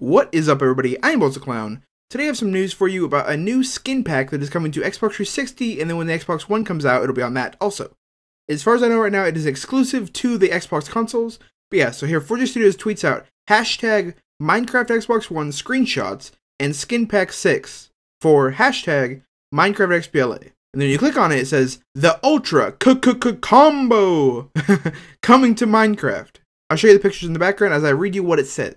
What is up everybody, I am Bolts the Clown. Today I have some news for you about a new skin pack that is coming to Xbox 360 and then when the Xbox One comes out it'll be on that also. As far as I know right now it is exclusive to the Xbox consoles, but yeah, so here Forger Studios tweets out hashtag Minecraft Xbox One screenshots and skin pack 6 for hashtag Minecraft XBLA. And then you click on it, it says the Ultra Combo coming to Minecraft. I'll show you the pictures in the background as I read you what it says.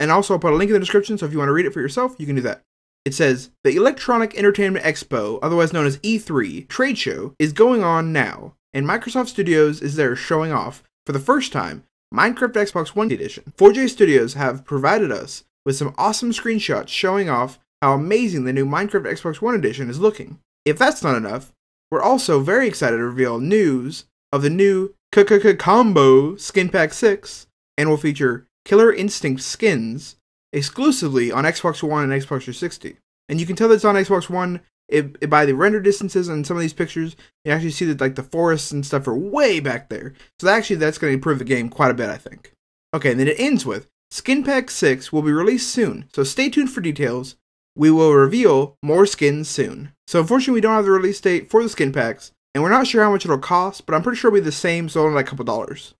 And also, I'll put a link in the description, so if you want to read it for yourself, you can do that. It says, The Electronic Entertainment Expo, otherwise known as E3, trade show is going on now, and Microsoft Studios is there showing off, for the first time, Minecraft Xbox One Edition. 4J Studios have provided us with some awesome screenshots showing off how amazing the new Minecraft Xbox One Edition is looking. If that's not enough, we're also very excited to reveal news of the new Combo Skin Pack 6, and will feature Killer Instinct skins exclusively on Xbox One and Xbox 360. And you can tell that it's on Xbox One it, it, by the render distances on some of these pictures. You actually see that like the forests and stuff are way back there. So that actually that's going to improve the game quite a bit, I think. Okay, and then it ends with Skin Pack 6 will be released soon, so stay tuned for details. We will reveal more skins soon. So unfortunately, we don't have the release date for the skin packs, and we're not sure how much it'll cost, but I'm pretty sure it'll be the same, so only like a couple dollars.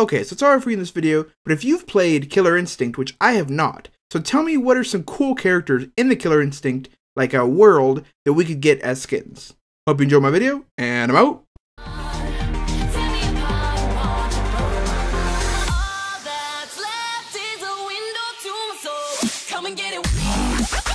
Okay, so it's sorry for you in this video, but if you've played Killer Instinct, which I have not, so tell me what are some cool characters in the Killer Instinct, like a world, that we could get as skins. Hope you enjoyed my video, and I'm out! Come and get it.